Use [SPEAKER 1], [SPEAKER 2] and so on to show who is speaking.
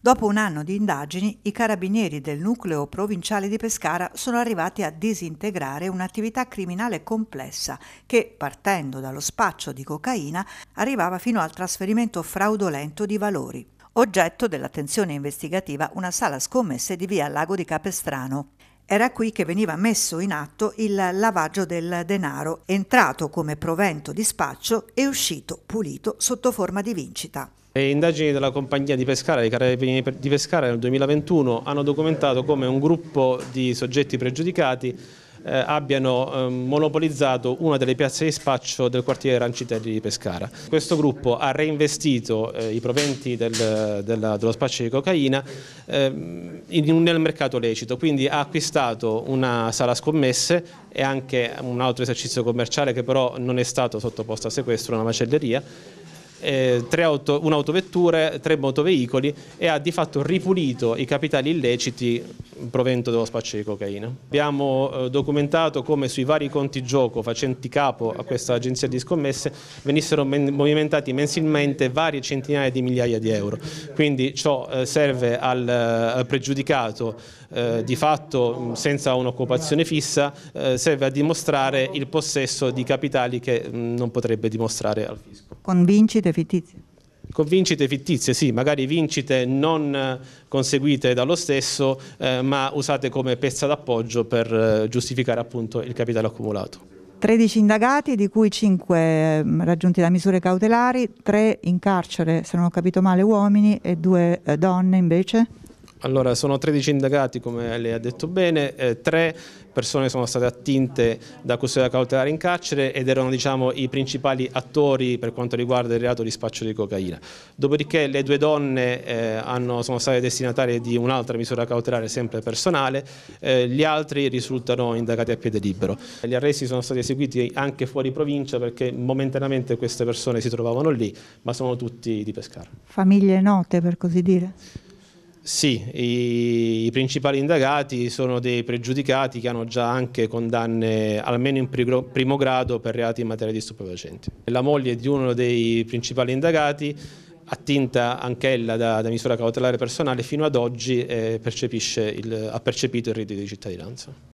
[SPEAKER 1] Dopo un anno di indagini, i carabinieri del nucleo provinciale di Pescara sono arrivati a disintegrare un'attività criminale complessa che, partendo dallo spaccio di cocaina, arrivava fino al trasferimento fraudolento di valori. Oggetto dell'attenzione investigativa una sala scommesse di via Lago di Capestrano, era qui che veniva messo in atto il lavaggio del denaro, entrato come provento di spaccio e uscito pulito sotto forma di vincita.
[SPEAKER 2] Le indagini della compagnia di Pescara, dei Carabinieri di Pescara nel 2021 hanno documentato come un gruppo di soggetti pregiudicati eh, abbiano eh, monopolizzato una delle piazze di spaccio del quartiere Rancitelli di Pescara. Questo gruppo ha reinvestito eh, i proventi del, della, dello spaccio di cocaina ehm, in, in, nel mercato lecito, quindi ha acquistato una sala scommesse e anche un altro esercizio commerciale che però non è stato sottoposto a sequestro, una macelleria eh, tre auto, un'autovettura, tre motoveicoli e ha di fatto ripulito i capitali illeciti provento dello spaccio di cocaina. Abbiamo eh, documentato come sui vari conti gioco facenti capo a questa agenzia di scommesse venissero men movimentati mensilmente varie centinaia di migliaia di euro. Quindi ciò eh, serve al, eh, al pregiudicato eh, di fatto senza un'occupazione fissa, eh, serve a dimostrare il possesso di capitali che mh, non potrebbe dimostrare al fisco.
[SPEAKER 1] Con vincite fittizie?
[SPEAKER 2] Con vincite fittizie, sì, magari vincite non eh, conseguite dallo stesso, eh, ma usate come pezza d'appoggio per eh, giustificare appunto il capitale accumulato.
[SPEAKER 1] 13 indagati, di cui 5 ehm, raggiunti da misure cautelari, 3 in carcere, se non ho capito male, uomini e 2 eh, donne invece?
[SPEAKER 2] Allora, sono 13 indagati, come lei ha detto bene, eh, tre persone sono state attinte da custodia cautelare in carcere ed erano diciamo, i principali attori per quanto riguarda il reato di spaccio di cocaina. Dopodiché le due donne eh, hanno, sono state destinatarie di un'altra misura cautelare sempre personale, eh, gli altri risultano indagati a piede libero. Gli arresti sono stati eseguiti anche fuori provincia perché momentaneamente queste persone si trovavano lì, ma sono tutti di Pescara.
[SPEAKER 1] Famiglie note per così dire?
[SPEAKER 2] Sì, i, i, principali indagati sono dei pregiudicati che hanno già anche condanne almeno in primo, primo grado per reati in materia di stupefacenti. La moglie di uno dei principali indagati attinta anch'ella da, da, misura cautelare personale fino ad oggi eh, il, ha percepito il reddito di cittadinanza.